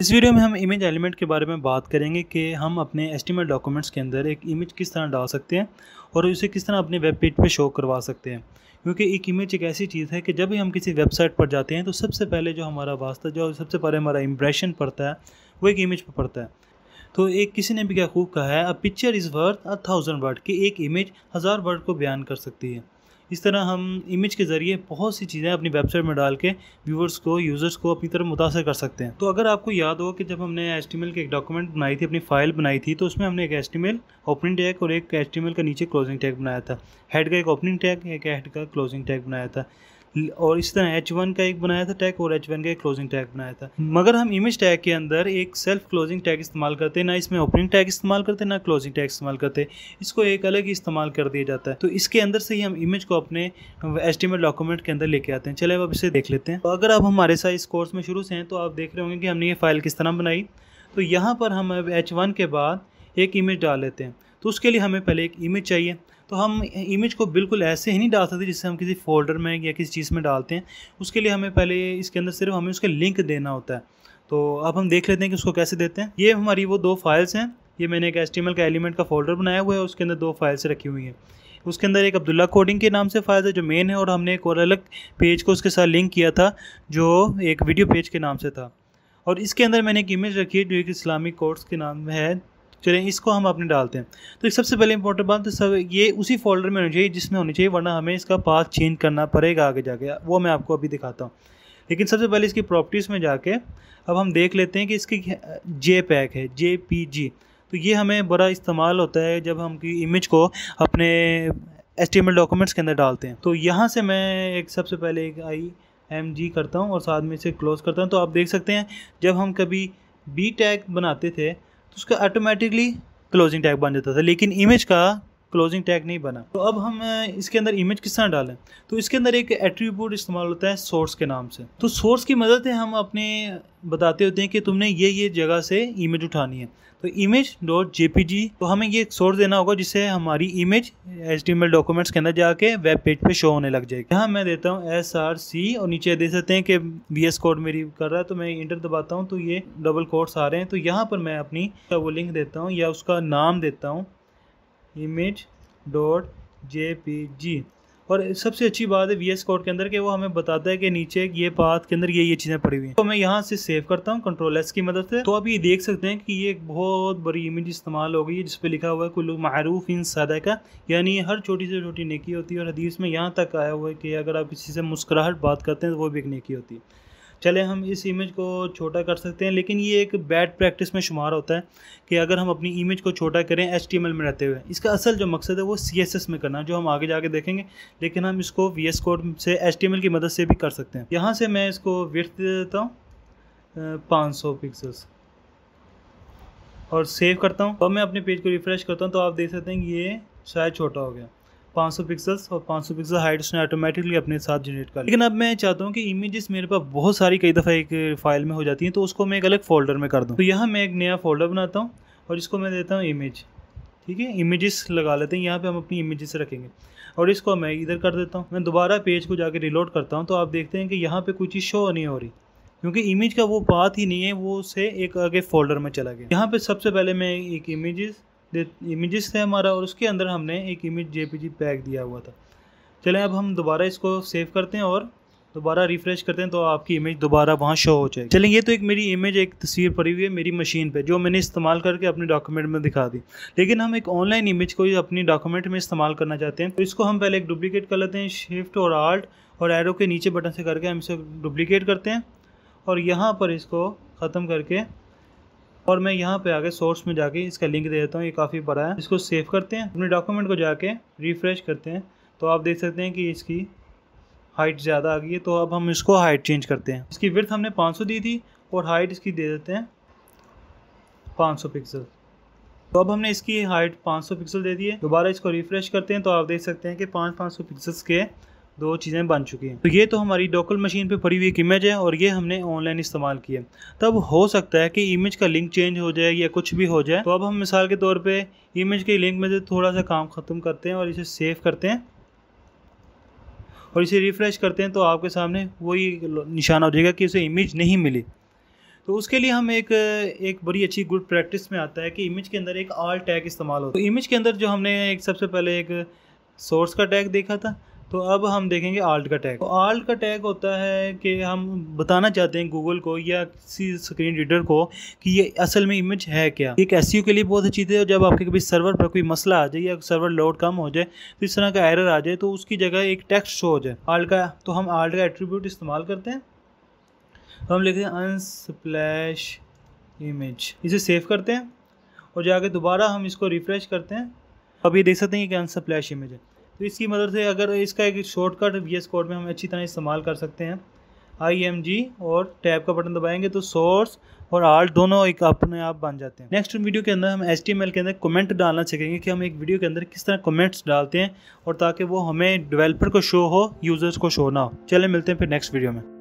इस वीडियो में हम इमेज एलिमेंट के बारे में बात करेंगे कि हम अपने एस्टिमेट डॉक्यूमेंट्स के अंदर एक इमेज किस तरह डाल सकते हैं और उसे किस तरह अपने वेब पेज पे शो करवा सकते हैं क्योंकि एक इमेज एक ऐसी चीज़ है कि जब भी हम किसी वेबसाइट पर जाते हैं तो सबसे पहले जो हमारा वास्ता जो सबसे पहले हमारा इम्प्रेशन पड़ता है वो एक इमेज पर पड़ता है तो एक किसी ने भी क्या खूब कहा है a picture is worth a thousand word कि एक इमेज हज़ार वर्ड को बयान कर सकती है इस तरह हम इमेज के ज़रिए बहुत सी चीज़ें अपनी वेबसाइट में डाल के व्यूवर्स को यूज़र्स को अपनी तरफ मुतासर कर सकते हैं तो अगर आपको याद हो कि जब हमने एस की एक डॉक्यूमेंट बनाई थी अपनी फाइल बनाई थी तो उसमें हमने एक एच ओपनिंग टैग और एक एच का नीचे क्लोजिंग टैग बनाया था हेड का एक ओपनिंग टैग एक हेड का क्लोजिंग टैग बनाया था और इस तरह एच वन का एक बनाया था टैग और एच वन का एक क्लोजिंग टैग बनाया था मगर हम इमेज टैग के अंदर एक सेल्फ क्लोजिंग टैग इस्तेमाल करते ना इसमें ओपनिंग टैग इस्तेमाल करते ना क्लोजिंग टैग इस्तेमाल करते इसको एक अलग ही इस्तेमाल कर दिया जाता है तो इसके अंदर से ही हम इमेज को अपने एस्टिमेट डॉक्यूमेंट के अंदर लेके आते हैं चले अब आप इसे देख लेते हैं तो अगर आप हमारे साथ इस कोर्स में शुरू से हैं तो आप देख रहे होंगे कि हमने ये फाइल किस तरह बनाई तो यहाँ पर हम अब एच वन के बाद एक इमेज डाल लेते हैं तो उसके लिए हमें पहले एक इमेज चाहिए तो हम इमेज को बिल्कुल ऐसे ही नहीं डाल सकते जिससे हम किसी फोल्डर में या किसी चीज़ में डालते हैं उसके लिए हमें पहले इसके अंदर सिर्फ हमें उसका लिंक देना होता है तो अब हम देख लेते हैं कि उसको कैसे देते हैं ये हमारी वो दो फाइल्स हैं ये मैंने एक एस का एलिमेंट का फोल्डर बनाया हुआ है उसके अंदर दो फाइल्स रखी हुई हैं उसके अंदर एक अब्दुल्ला कोडिंग के नाम से फाइल है जो मेन है और हमने एक और अलग पेज को उसके साथ लिंक किया था जो एक वीडियो पेज के नाम से था और इसके अंदर मैंने एक इमेज रखी है जो एक इस्लामिक कोर्स के नाम है चलें इसको हम अपने डालते हैं तो सबसे पहले इंपॉर्टेंट बात तो सब ये उसी फोल्डर में होनी चाहिए जिसमें होनी चाहिए वरना हमें इसका पाथ चेंज करना पड़ेगा आगे जाके वो मैं आपको अभी दिखाता हूँ लेकिन सबसे पहले इसकी प्रॉपर्टीज़ में जाके अब हम देख लेते हैं कि इसकी जे पैक है जे पी जी तो ये हमें बड़ा इस्तेमाल होता है जब हम की इमेज को अपने एस डॉक्यूमेंट्स के अंदर डालते हैं तो यहाँ से मैं एक सबसे पहले एक आई एम जी करता हूँ और साथ में इसे क्लोज करता हूँ तो आप देख सकते हैं जब हम कभी बी टैग बनाते थे तो उसका ऑटोमेटिकली क्लोजिंग टैग बन जाता था लेकिन इमेज का क्लोजिंग टैग नहीं बना तो अब हम इसके अंदर इमेज किस तरह डालें तो इसके अंदर एक एट्रीब्यूट इस्तेमाल होता है सोर्स के नाम से तो सोर्स की मदद से हम अपने बताते होते हैं कि तुमने ये ये जगह से इमेज उठानी है तो इमेज डॉट जे तो हमें ये सोर्स देना होगा जिससे हमारी इमेज एच डॉक्यूमेंट्स के अंदर जाके वेब पेज पे शो होने लग जाएगी यहाँ मैं देता हूँ एस आर सी और नीचे दे सकते हैं कि वी एस कोड मेरी कर रहा है तो मैं इंटर दबाता हूँ तो ये डबल कोड्स आ रहे हैं तो यहाँ पर मैं अपनी वो लिंक देता हूँ या उसका नाम देता हूँ image dot J P G और सबसे अच्छी बात है वी एस कोड के अंदर कि वो हमें बताता है कि नीचे ये पाथ के अंदर ये ये चीज़ें पड़ी हुई हैं तो मैं यहाँ से सेव करता हूँ कंट्रोल एस की मदद से तो आप ये देख सकते हैं कि ये एक बहुत बड़ी इमेज इस्तेमाल हो गई है जिसपे लिखा हुआ है कुल मरूफ इन सदा का यानी हर छोटी से छोटी नेकी होती है और हदीस में यहाँ तक आया हुआ है कि अगर आप किसी से मुस्कुराहट बात करते हैं तो वो भी एक नेकी होती है चले हम इस इमेज को छोटा कर सकते हैं लेकिन ये एक बैड प्रैक्टिस में शुमार होता है कि अगर हम अपनी इमेज को छोटा करें एच में रहते हुए इसका असल जो मकसद है वो सी में करना जो हम आगे जाके देखेंगे लेकिन हम इसको वी एस कोड से एच की मदद से भी कर सकते हैं यहाँ से मैं इसको विर्थ दे देता हूँ पाँच सौ पिक्सल्स और सेव करता हूँ और मैं अपने पेज को रिफ़्रेश करता हूँ तो आप देख सकते हैं ये शायद छोटा हो गया 500 पिक्सल्स और 500 पिक्सल हाइट उसने ऑटोमेटिकली अपने साथ जनरेट कर लेकिन अब मैं चाहता हूँ कि इमेजेस मेरे पास बहुत सारी कई दफ़ा एक फाइल में हो जाती हैं तो उसको मैं एक अलग फोल्डर में कर दूँ तो यहाँ मैं एक नया फोल्डर बनाता हूँ और इसको मैं देता हूँ इमेज ठीक है इमेजेस लगा लेते हैं यहाँ पे हम अपनी इमेजेस रखेंगे और इसको मैं इधर कर देता हूँ मैं दोबारा पेज को जाके रिलोड करता हूँ तो आप देखते हैं कि यहाँ पे कोई चीज़ शो नहीं हो रही क्योंकि इमेज का वो बात ही नहीं है वो से एक आगे फोल्डर में चला गया यहाँ पे सबसे पहले मैं एक इमेजेस इमेजेस है हमारा और उसके अंदर हमने एक इमेज जेपीजी पैक दिया हुआ था चलें अब हम दोबारा इसको सेव करते हैं और दोबारा रिफ़्रेश करते हैं तो आपकी इमेज दोबारा वहाँ शो हो जाएगी चलें ये तो एक मेरी इमेज एक तस्वीर पड़ी हुई है मेरी मशीन पे जो मैंने इस्तेमाल करके अपने डॉक्यूमेंट में दिखा दी लेकिन हम एक ऑनलाइन इमेज को अपनी डॉक्यूमेंट में इस्तेमाल करना चाहते हैं तो इसको हम पहले एक डुप्लीकेट कर लेते हैं शिफ्ट और आल्ट और एरो के नीचे बटन से करके हम इसे डुप्लीकेट करते हैं और यहाँ पर इसको ख़त्म करके और मैं यहाँ पे आगे सोर्स में जाके इसका लिंक दे देता हूँ ये काफ़ी बड़ा है इसको सेव करते हैं अपने डॉक्यूमेंट को जाके रिफ्रेश करते हैं तो आप देख सकते हैं कि इसकी हाइट ज़्यादा आ गई है तो अब हम इसको हाइट चेंज करते हैं इसकी विर्थ हमने 500 दी थी और हाइट इसकी दे देते हैं 500 पिक्सल तो अब हमने इसकी हाइट 500 पिक्सल दे दी है दोबारा इसको रिफ्रेश करते हैं तो आप देख सकते हैं कि पाँच पाँच सौ पिक्सल्स के दो चीज़ें बन चुकी हैं तो ये तो हमारी डोकल मशीन पे पड़ी हुई एक इमेज है और ये हमने ऑनलाइन इस्तेमाल किया तब हो सकता है कि इमेज का लिंक चेंज हो जाए या कुछ भी हो जाए तो अब हम मिसाल के तौर पे इमेज के लिंक में से थोड़ा सा काम ख़त्म करते हैं और इसे सेव करते हैं और इसे रिफ़्रेश करते हैं तो आपके सामने वही निशाना हो जाएगा कि उसे इमेज नहीं मिली तो उसके लिए हम एक एक बड़ी अच्छी गुड प्रैक्टिस में आता है कि इमेज के अंदर एक आल टैग इस्तेमाल हो तो इमेज के अंदर जो हमने एक सबसे पहले एक सोर्स का टैग देखा था तो अब हम देखेंगे आल्ट का टैग आल्ट तो का टैग होता है कि हम बताना चाहते हैं गूगल को या किसी स्क्रीन रीडर को कि ये असल में इमेज है क्या एक एस e के लिए बहुत अच्छी चीज़ है जब आपके कभी सर्वर पर कोई मसला आ जाए या सर्वर लोड कम हो जाए तो इस तरह का एरर आ जाए तो उसकी जगह एक टेक्स्ट शो हो जाए आल्ट का तो हम आल्ट का एट्रीब्यूट इस्तेमाल करते हैं तो हम लिखते हैं अनस्प्लैश इमेज इसे सेव करते हैं और जाके दोबारा हम इसको रिफ़्रेश करते हैं अब ये देख सकते हैं कि अनसप्लैश इमेज है तो इसकी मदद से अगर इसका एक शॉर्टकट वी एस कोड में हम अच्छी तरह इस्तेमाल कर सकते हैं आई एम जी और टैब का बटन दबाएंगे तो सोर्स और आर्ट दोनों एक अपने आप बन जाते हैं नेक्स्ट वीडियो के अंदर हम एच के अंदर कमेंट डालना सीखेंगे कि हम एक वीडियो के अंदर किस तरह कमेंट्स डालते हैं और ताकि वो हमें डेवलपर को शो हो यूज़र्स को शो ना हो चले मिलते हैं फिर नेक्स्ट वीडियो में